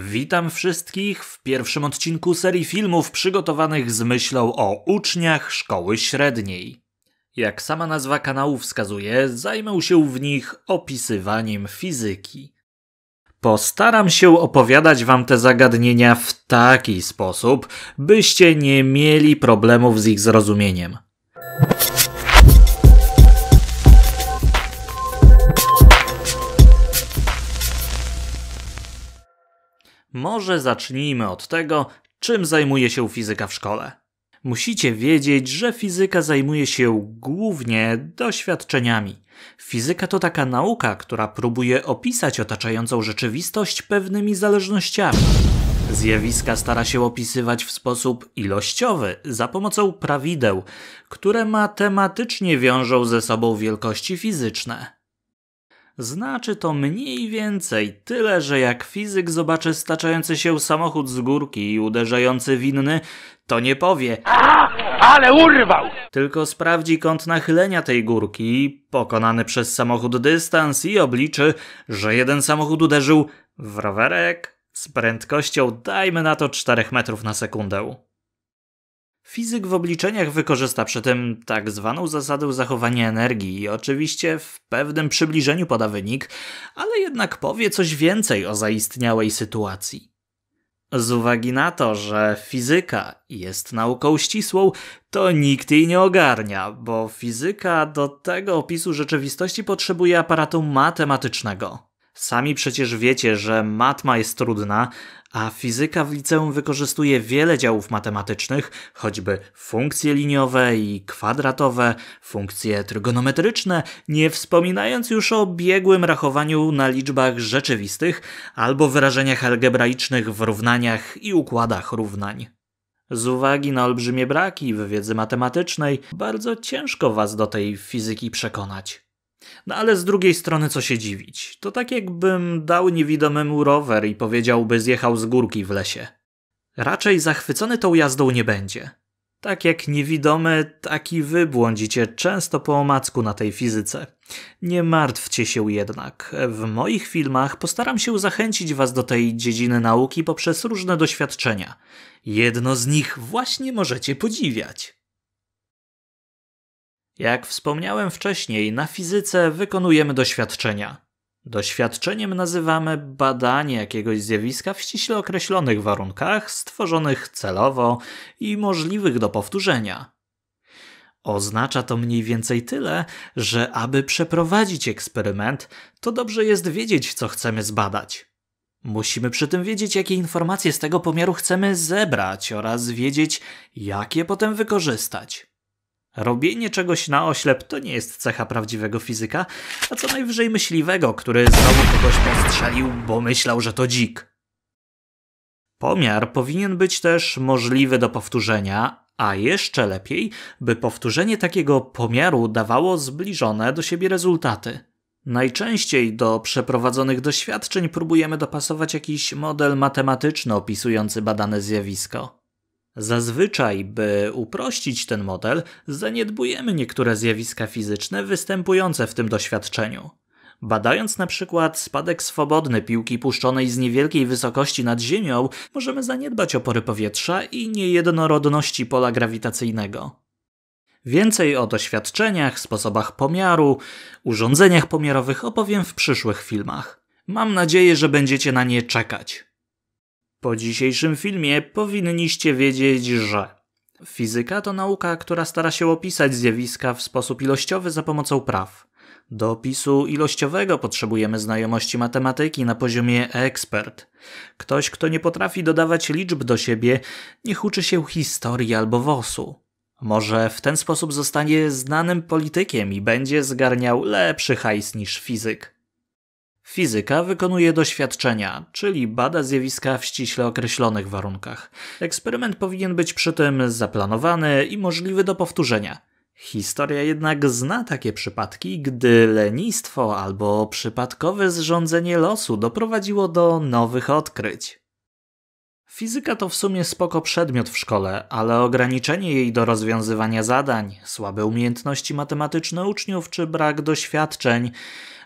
Witam wszystkich w pierwszym odcinku serii filmów przygotowanych z myślą o uczniach szkoły średniej. Jak sama nazwa kanału wskazuje, zajmę się w nich opisywaniem fizyki. Postaram się opowiadać wam te zagadnienia w taki sposób, byście nie mieli problemów z ich zrozumieniem. Może zacznijmy od tego, czym zajmuje się fizyka w szkole. Musicie wiedzieć, że fizyka zajmuje się głównie doświadczeniami. Fizyka to taka nauka, która próbuje opisać otaczającą rzeczywistość pewnymi zależnościami. Zjawiska stara się opisywać w sposób ilościowy, za pomocą prawideł, które matematycznie wiążą ze sobą wielkości fizyczne. Znaczy to mniej więcej tyle, że jak fizyk zobaczy staczający się samochód z górki i uderzający winny, to nie powie Aha, ale urwał! Tylko sprawdzi kąt nachylenia tej górki, pokonany przez samochód dystans i obliczy, że jeden samochód uderzył w rowerek z prędkością dajmy na to 4 metrów na sekundę. Fizyk w obliczeniach wykorzysta przy tym tak zwaną zasadę zachowania energii i oczywiście w pewnym przybliżeniu poda wynik, ale jednak powie coś więcej o zaistniałej sytuacji. Z uwagi na to, że fizyka jest nauką ścisłą, to nikt jej nie ogarnia, bo fizyka do tego opisu rzeczywistości potrzebuje aparatu matematycznego. Sami przecież wiecie, że matma jest trudna, a fizyka w liceum wykorzystuje wiele działów matematycznych, choćby funkcje liniowe i kwadratowe, funkcje trygonometryczne, nie wspominając już o biegłym rachowaniu na liczbach rzeczywistych albo wyrażeniach algebraicznych w równaniach i układach równań. Z uwagi na olbrzymie braki w wiedzy matematycznej, bardzo ciężko was do tej fizyki przekonać. No ale z drugiej strony co się dziwić? To tak jakbym dał niewidomemu rower i powiedział, by zjechał z górki w lesie. Raczej zachwycony tą jazdą nie będzie. Tak jak niewidomy, taki wy błądzicie często po omacku na tej fizyce. Nie martwcie się jednak. W moich filmach postaram się zachęcić was do tej dziedziny nauki poprzez różne doświadczenia. Jedno z nich właśnie możecie podziwiać. Jak wspomniałem wcześniej, na fizyce wykonujemy doświadczenia. Doświadczeniem nazywamy badanie jakiegoś zjawiska w ściśle określonych warunkach, stworzonych celowo i możliwych do powtórzenia. Oznacza to mniej więcej tyle, że aby przeprowadzić eksperyment, to dobrze jest wiedzieć, co chcemy zbadać. Musimy przy tym wiedzieć, jakie informacje z tego pomiaru chcemy zebrać oraz wiedzieć, jak je potem wykorzystać. Robienie czegoś na oślep to nie jest cecha prawdziwego fizyka, a co najwyżej myśliwego, który znowu kogoś postrzelił, bo myślał, że to dzik. Pomiar powinien być też możliwy do powtórzenia, a jeszcze lepiej, by powtórzenie takiego pomiaru dawało zbliżone do siebie rezultaty. Najczęściej do przeprowadzonych doświadczeń próbujemy dopasować jakiś model matematyczny opisujący badane zjawisko. Zazwyczaj, by uprościć ten model, zaniedbujemy niektóre zjawiska fizyczne występujące w tym doświadczeniu. Badając na przykład spadek swobodny piłki puszczonej z niewielkiej wysokości nad Ziemią, możemy zaniedbać opory powietrza i niejednorodności pola grawitacyjnego. Więcej o doświadczeniach, sposobach pomiaru, urządzeniach pomiarowych opowiem w przyszłych filmach. Mam nadzieję, że będziecie na nie czekać. Po dzisiejszym filmie powinniście wiedzieć, że fizyka to nauka, która stara się opisać zjawiska w sposób ilościowy za pomocą praw. Do opisu ilościowego potrzebujemy znajomości matematyki na poziomie ekspert. Ktoś, kto nie potrafi dodawać liczb do siebie, niech uczy się historii albo wosu. Może w ten sposób zostanie znanym politykiem i będzie zgarniał lepszy hajs niż fizyk. Fizyka wykonuje doświadczenia, czyli bada zjawiska w ściśle określonych warunkach. Eksperyment powinien być przy tym zaplanowany i możliwy do powtórzenia. Historia jednak zna takie przypadki, gdy lenistwo albo przypadkowe zrządzenie losu doprowadziło do nowych odkryć. Fizyka to w sumie spoko przedmiot w szkole, ale ograniczenie jej do rozwiązywania zadań, słabe umiejętności matematyczne uczniów czy brak doświadczeń,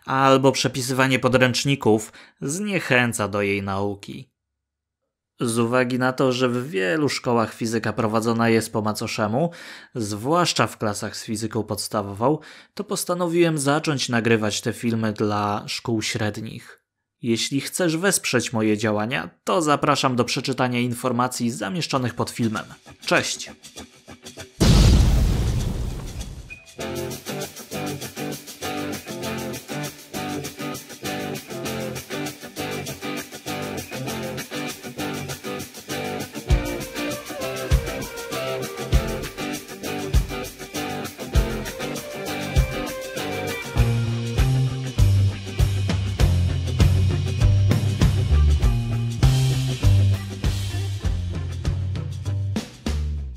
albo przepisywanie podręczników zniechęca do jej nauki. Z uwagi na to, że w wielu szkołach fizyka prowadzona jest po macoszemu, zwłaszcza w klasach z fizyką podstawową, to postanowiłem zacząć nagrywać te filmy dla szkół średnich. Jeśli chcesz wesprzeć moje działania, to zapraszam do przeczytania informacji zamieszczonych pod filmem. Cześć!